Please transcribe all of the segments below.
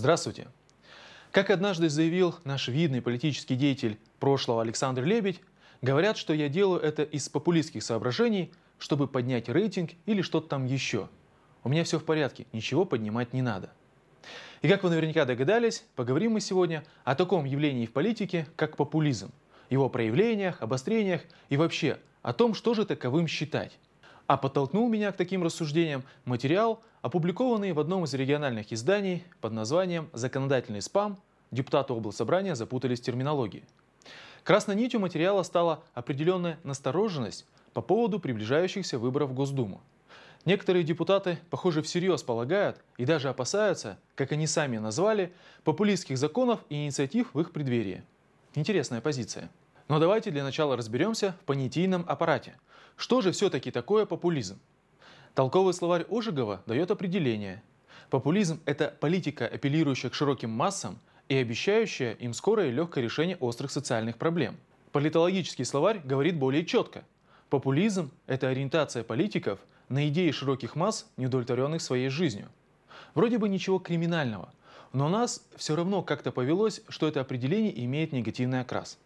Здравствуйте! Как однажды заявил наш видный политический деятель прошлого Александр Лебедь, говорят, что я делаю это из популистских соображений, чтобы поднять рейтинг или что-то там еще. У меня все в порядке, ничего поднимать не надо. И как вы наверняка догадались, поговорим мы сегодня о таком явлении в политике, как популизм, его проявлениях, обострениях и вообще о том, что же таковым считать. А подтолкнул меня к таким рассуждениям материал, опубликованный в одном из региональных изданий под названием «Законодательный спам. Депутаты облсобрания запутались в терминологии». Красной нитью материала стала определенная настороженность по поводу приближающихся выборов в Госдуму. Некоторые депутаты, похоже, всерьез полагают и даже опасаются, как они сами назвали, популистских законов и инициатив в их преддверии. Интересная позиция. Но давайте для начала разберемся в понятийном аппарате – что же все-таки такое популизм? Толковый словарь Ожегова дает определение. Популизм – это политика, апеллирующая к широким массам и обещающая им скорое и легкое решение острых социальных проблем. Политологический словарь говорит более четко. Популизм – это ориентация политиков на идеи широких масс, неудовлетворенных своей жизнью. Вроде бы ничего криминального, но у нас все равно как-то повелось, что это определение имеет негативный окрас.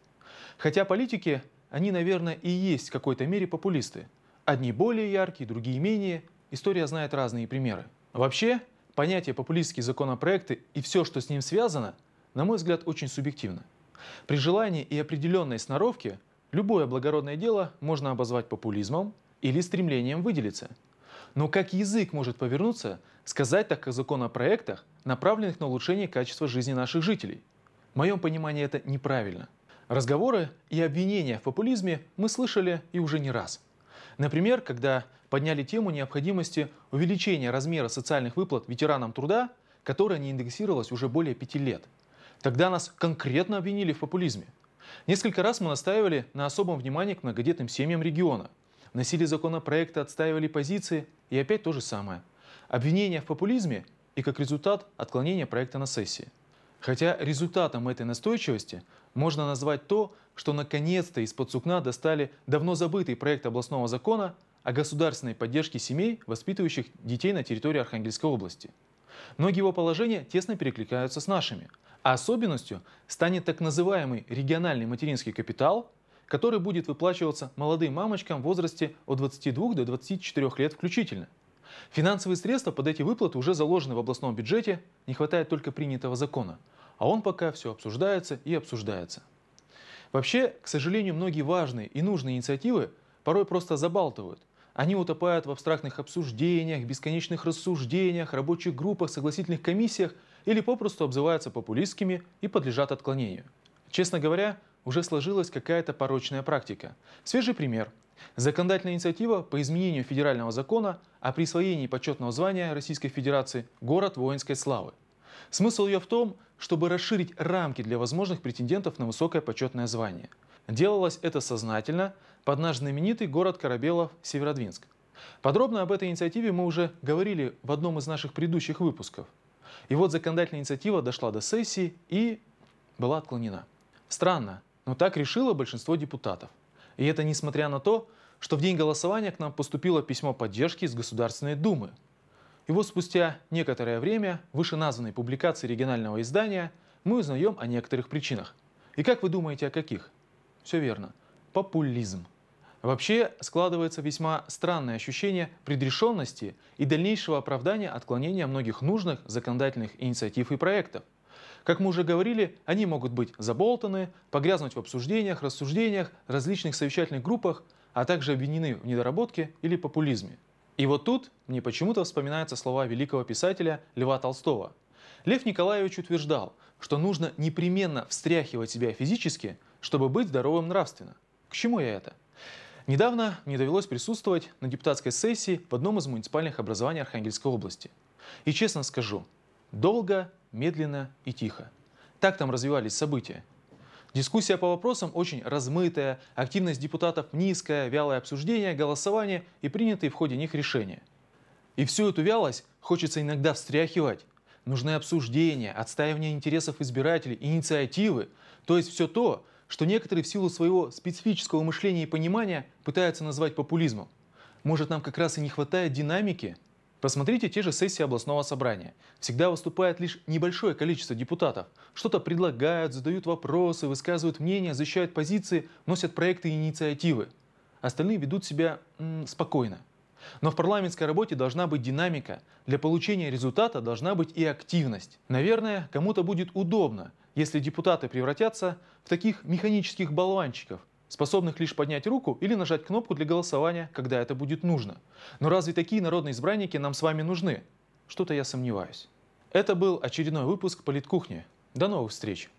Хотя политики они, наверное, и есть в какой-то мере популисты. Одни более яркие, другие менее. История знает разные примеры. Вообще, понятие популистские законопроекты и все, что с ним связано, на мой взгляд, очень субъективно. При желании и определенной сноровке любое благородное дело можно обозвать популизмом или стремлением выделиться. Но как язык может повернуться, сказать так о законопроектах, направленных на улучшение качества жизни наших жителей? В моем понимании это неправильно. Разговоры и обвинения в популизме мы слышали и уже не раз. Например, когда подняли тему необходимости увеличения размера социальных выплат ветеранам труда, которая не индексировалась уже более пяти лет. Тогда нас конкретно обвинили в популизме. Несколько раз мы настаивали на особом внимании к многодетным семьям региона. Носили законопроекты, отстаивали позиции и опять то же самое. Обвинения в популизме и как результат отклонение проекта на сессии. Хотя результатом этой настойчивости можно назвать то, что наконец-то из-под сукна достали давно забытый проект областного закона о государственной поддержке семей, воспитывающих детей на территории Архангельской области. Многие его положения тесно перекликаются с нашими. А особенностью станет так называемый региональный материнский капитал, который будет выплачиваться молодым мамочкам в возрасте от 22 до 24 лет включительно – Финансовые средства под эти выплаты уже заложены в областном бюджете, не хватает только принятого закона. А он пока все обсуждается и обсуждается. Вообще, к сожалению, многие важные и нужные инициативы порой просто забалтывают. Они утопают в абстрактных обсуждениях, бесконечных рассуждениях, рабочих группах, согласительных комиссиях или попросту обзываются популистскими и подлежат отклонению. Честно говоря, уже сложилась какая-то порочная практика. Свежий пример. Законодательная инициатива по изменению федерального закона о присвоении почетного звания Российской Федерации «Город воинской славы». Смысл ее в том, чтобы расширить рамки для возможных претендентов на высокое почетное звание. Делалось это сознательно под наш знаменитый город Корабелов Северодвинск. Подробно об этой инициативе мы уже говорили в одном из наших предыдущих выпусков. И вот законодательная инициатива дошла до сессии и была отклонена. Странно, но так решило большинство депутатов. И это несмотря на то, что в день голосования к нам поступило письмо поддержки из Государственной Думы. И вот спустя некоторое время вышеназванной публикации регионального издания мы узнаем о некоторых причинах. И как вы думаете, о каких? Все верно. Популизм. Вообще складывается весьма странное ощущение предрешенности и дальнейшего оправдания отклонения многих нужных законодательных инициатив и проектов. Как мы уже говорили, они могут быть заболтаны, погрязнуть в обсуждениях, рассуждениях, различных совещательных группах – а также обвинены в недоработке или популизме. И вот тут мне почему-то вспоминаются слова великого писателя Льва Толстого. Лев Николаевич утверждал, что нужно непременно встряхивать себя физически, чтобы быть здоровым нравственно. К чему я это? Недавно мне довелось присутствовать на депутатской сессии в одном из муниципальных образований Архангельской области. И честно скажу, долго, медленно и тихо. Так там развивались события. Дискуссия по вопросам очень размытая, активность депутатов низкая, вялое обсуждение, голосование и принятые в ходе них решения. И всю эту вялость хочется иногда встряхивать. Нужны обсуждения, отстаивание интересов избирателей, инициативы, то есть все то, что некоторые в силу своего специфического мышления и понимания пытаются назвать популизмом. Может, нам как раз и не хватает динамики – Посмотрите те же сессии областного собрания. Всегда выступает лишь небольшое количество депутатов. Что-то предлагают, задают вопросы, высказывают мнения, защищают позиции, носят проекты и инициативы. Остальные ведут себя м, спокойно. Но в парламентской работе должна быть динамика. Для получения результата должна быть и активность. Наверное, кому-то будет удобно, если депутаты превратятся в таких механических болванчиков – способных лишь поднять руку или нажать кнопку для голосования, когда это будет нужно. Но разве такие народные избранники нам с вами нужны? Что-то я сомневаюсь. Это был очередной выпуск «Политкухни». До новых встреч!